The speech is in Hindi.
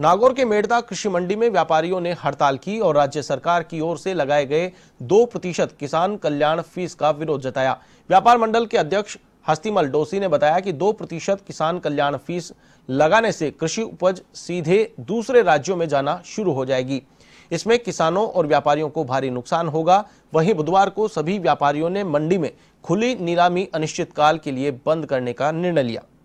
नागौर के मेड़ता कृषि मंडी में व्यापारियों ने हड़ताल की और राज्य सरकार की ओर से लगाए गए दो प्रतिशत किसान कल्याण फीस का विरोध जताया व्यापार मंडल के अध्यक्ष हस्तीमल डोसी ने बताया कि दो प्रतिशत किसान कल्याण फीस लगाने से कृषि उपज सीधे दूसरे राज्यों में जाना शुरू हो जाएगी इसमें किसानों और व्यापारियों को भारी नुकसान होगा वहीं बुधवार को सभी व्यापारियों ने मंडी में खुली नीलामी अनिश्चितकाल के लिए बंद करने का निर्णय लिया